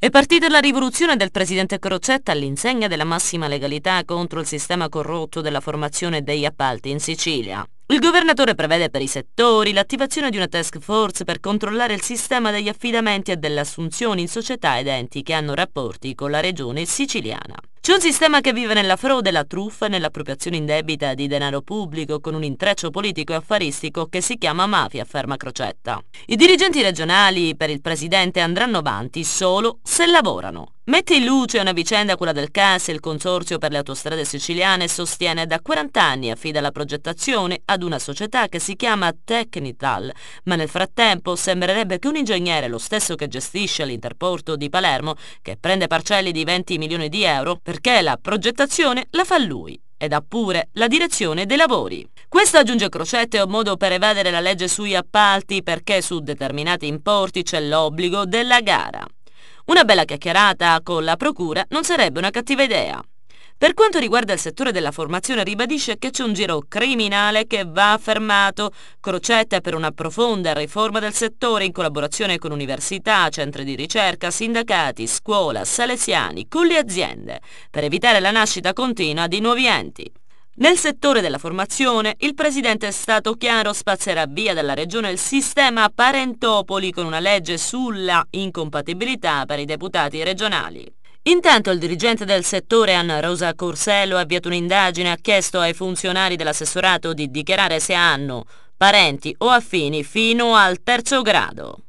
È partita la rivoluzione del presidente Crocetta all'insegna della massima legalità contro il sistema corrotto della formazione degli appalti in Sicilia. Il governatore prevede per i settori l'attivazione di una task force per controllare il sistema degli affidamenti e delle assunzioni in società ed enti che hanno rapporti con la regione siciliana. C'è un sistema che vive nella frode, la truffa e nell'appropriazione indebita di denaro pubblico con un intreccio politico e affaristico che si chiama mafia, afferma Crocetta. I dirigenti regionali per il presidente andranno avanti solo se lavorano. Mette in luce una vicenda quella del CAS, il Consorzio per le Autostrade Siciliane sostiene da 40 anni affida la progettazione ad una società che si chiama Technital, ma nel frattempo sembrerebbe che un ingegnere, lo stesso che gestisce l'interporto di Palermo, che prende parcelli di 20 milioni di euro, perché la progettazione la fa lui ed ha pure la direzione dei lavori. Questo aggiunge Crocette è un modo per evadere la legge sui appalti perché su determinati importi c'è l'obbligo della gara. Una bella chiacchierata con la Procura non sarebbe una cattiva idea. Per quanto riguarda il settore della formazione ribadisce che c'è un giro criminale che va fermato. Crocetta per una profonda riforma del settore in collaborazione con università, centri di ricerca, sindacati, scuola, salesiani, con le aziende, per evitare la nascita continua di nuovi enti. Nel settore della formazione, il presidente è stato chiaro, spazzerà via dalla regione il sistema Parentopoli con una legge sulla incompatibilità per i deputati regionali. Intanto il dirigente del settore Anna Rosa Corsello ha avviato un'indagine e ha chiesto ai funzionari dell'assessorato di dichiarare se hanno parenti o affini fino al terzo grado.